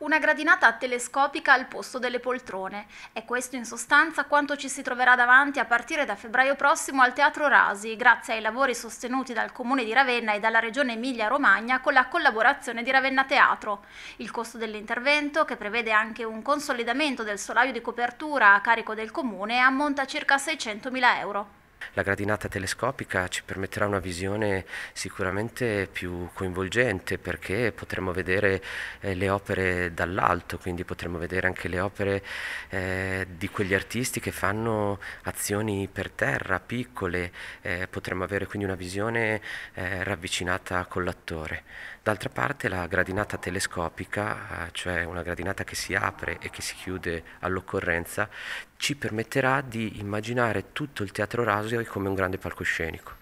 Una gradinata telescopica al posto delle poltrone. È questo in sostanza quanto ci si troverà davanti a partire da febbraio prossimo al Teatro Rasi, grazie ai lavori sostenuti dal Comune di Ravenna e dalla Regione Emilia-Romagna con la collaborazione di Ravenna Teatro. Il costo dell'intervento, che prevede anche un consolidamento del solaio di copertura a carico del Comune, ammonta a circa 600.000 euro la gradinata telescopica ci permetterà una visione sicuramente più coinvolgente perché potremo vedere eh, le opere dall'alto, quindi potremo vedere anche le opere eh, di quegli artisti che fanno azioni per terra, piccole, eh, potremo avere quindi una visione eh, ravvicinata con l'attore. D'altra parte la gradinata telescopica, eh, cioè una gradinata che si apre e che si chiude all'occorrenza, ci permetterà di immaginare tutto il teatro raso spazio è come un grande palcoscenico.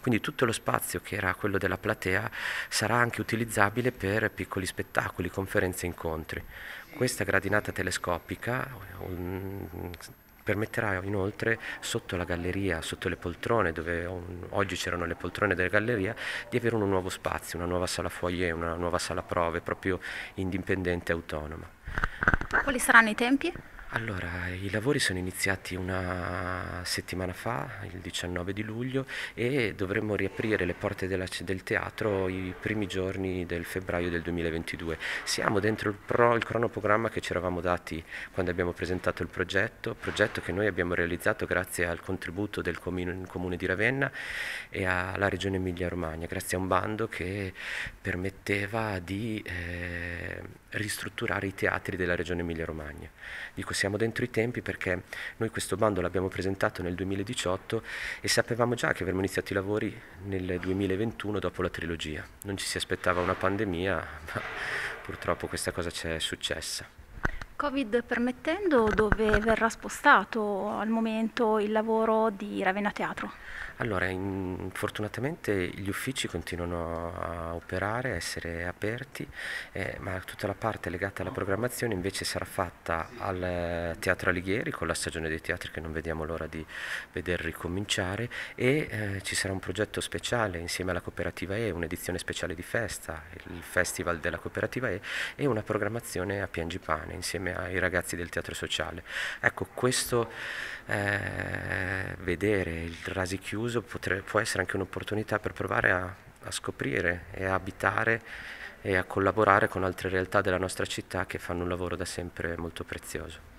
Quindi tutto lo spazio che era quello della platea sarà anche utilizzabile per piccoli spettacoli, conferenze e incontri. Questa gradinata telescopica um, permetterà inoltre sotto la galleria, sotto le poltrone, dove on, oggi c'erano le poltrone della galleria, di avere un nuovo spazio, una nuova sala foyer, una nuova sala prove, proprio indipendente e autonoma. Quali saranno i tempi? Allora, i lavori sono iniziati una settimana fa, il 19 di luglio, e dovremmo riaprire le porte della, del teatro i primi giorni del febbraio del 2022. Siamo dentro il, pro, il cronoprogramma che ci eravamo dati quando abbiamo presentato il progetto, progetto che noi abbiamo realizzato grazie al contributo del comune, comune di Ravenna e alla regione Emilia-Romagna, grazie a un bando che permetteva di... Eh, ristrutturare i teatri della regione Emilia-Romagna. Dico siamo dentro i tempi perché noi questo bando l'abbiamo presentato nel 2018 e sapevamo già che avremmo iniziato i lavori nel 2021 dopo la trilogia. Non ci si aspettava una pandemia, ma purtroppo questa cosa ci è successa. Covid permettendo, dove verrà spostato al momento il lavoro di Ravenna Teatro? Allora, in, fortunatamente gli uffici continuano a operare, a essere aperti, eh, ma tutta la parte legata alla programmazione invece sarà fatta al Teatro Alighieri con la stagione dei teatri che non vediamo l'ora di veder ricominciare e eh, ci sarà un progetto speciale insieme alla Cooperativa E, un'edizione speciale di festa, il Festival della Cooperativa E e una programmazione a Piangipane insieme insieme ai ragazzi del teatro sociale. Ecco, questo eh, vedere il rasi chiuso potre, può essere anche un'opportunità per provare a, a scoprire e a abitare e a collaborare con altre realtà della nostra città che fanno un lavoro da sempre molto prezioso.